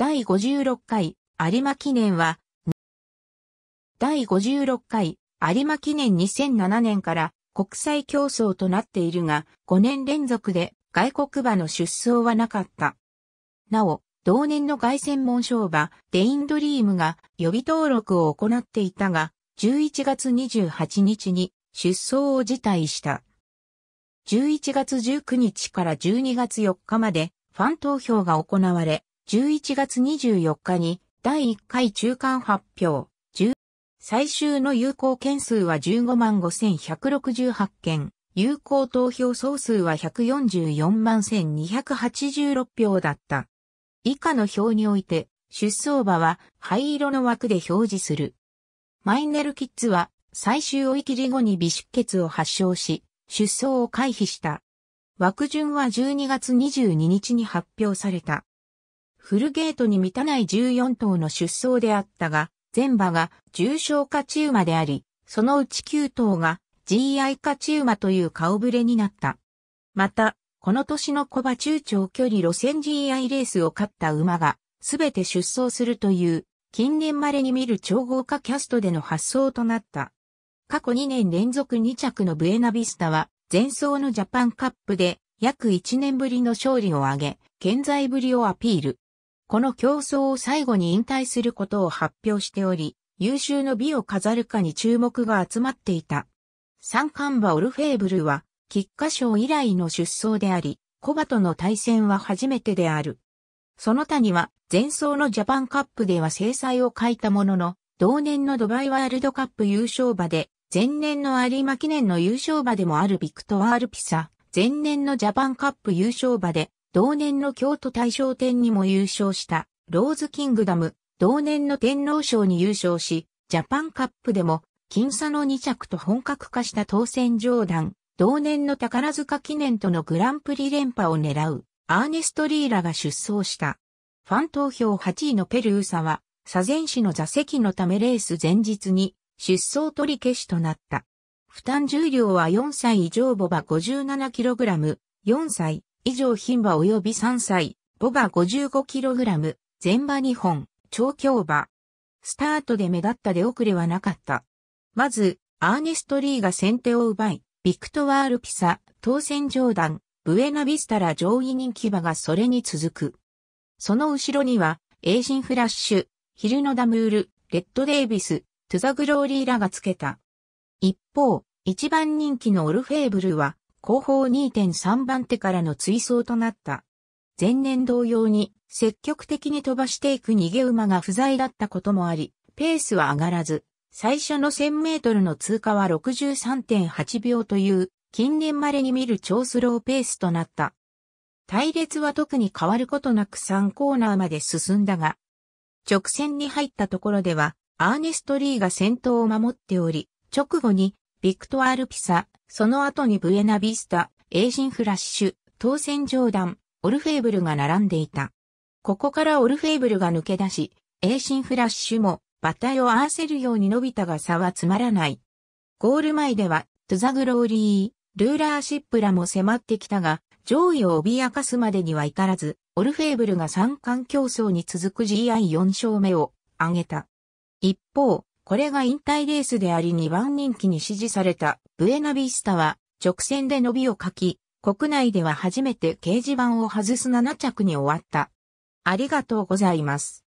第56回有馬記念は、第56回有馬記念2007年から国際競争となっているが、5年連続で外国馬の出走はなかった。なお、同年の外専門賞馬、デインドリームが予備登録を行っていたが、11月28日に出走を辞退した。11月19日から12月4日までファン投票が行われ、11月24日に第1回中間発表、最終の有効件数は15万5168件、有効投票総数は144万1286票だった。以下の表において、出走馬は灰色の枠で表示する。マイネルキッズは最終追い切り後に微出血を発症し、出走を回避した。枠順は12月22日に発表された。フルゲートに満たない14頭の出走であったが、全馬が重症勝ち馬であり、そのうち9頭が GI 勝ち馬という顔ぶれになった。また、この年の小馬中長距離路線 GI レースを勝った馬が、すべて出走するという、近年稀に見る超豪華キャストでの発想となった。過去2年連続2着のブエナビスタは、前走のジャパンカップで、約1年ぶりの勝利を挙げ、健在ぶりをアピール。この競争を最後に引退することを発表しており、優秀の美を飾るかに注目が集まっていた。三冠馬オルフェーブルは、菊花賞以来の出走であり、コバとの対戦は初めてである。その他には、前走のジャパンカップでは制裁を欠いたものの、同年のドバイワールドカップ優勝馬で、前年の有馬記念の優勝馬でもあるビクトワールピサ、前年のジャパンカップ優勝馬で、同年の京都大賞展にも優勝した、ローズキングダム、同年の天皇賞に優勝し、ジャパンカップでも、僅差の2着と本格化した当選上段、同年の宝塚記念とのグランプリ連覇を狙う、アーネスト・リーラが出走した。ファン投票8位のペルーサは、左前市の座席のためレース前日に出走取り消しとなった。負担重量は4歳以上母馬 57kg、4歳、以上牝馬及び3歳、母馬 55kg、全馬2本、超強馬。スタートで目立った出遅れはなかった。まず、アーネスト・リーが先手を奪い、ビクトワール・ピサ、当選上段、ブエナビスタラ上位人気馬がそれに続く。その後ろには、エイジン・フラッシュ、ヒルノ・ダムール、レッド・デイビス、トゥザ・グローリーらがつけた。一方、一番人気のオルフェーブルは、後方2.3番手からの追走となった。前年同様に積極的に飛ばしていく逃げ馬が不在だったこともあり、ペースは上がらず、最初の1000メートルの通過は63.8秒という近年稀に見る超スローペースとなった。隊列は特に変わることなく3コーナーまで進んだが、直線に入ったところでは、アーネスト・リーが先頭を守っており、直後にビクトアルピサ、その後にブエナビスタ、エイシンフラッシュ、当選上段、オルフェーブルが並んでいた。ここからオルフェーブルが抜け出し、エイシンフラッシュも、馬体を合わせるように伸びたが差はつまらない。ゴール前では、トゥザグローリー、ルーラーシップらも迫ってきたが、上位を脅かすまでには至らず、オルフェーブルが三冠競争に続く GI4 勝目を挙げた。一方、これが引退レースであり2番人気に支持されたブエナビスタは直線で伸びをかき、国内では初めて掲示板を外す7着に終わった。ありがとうございます。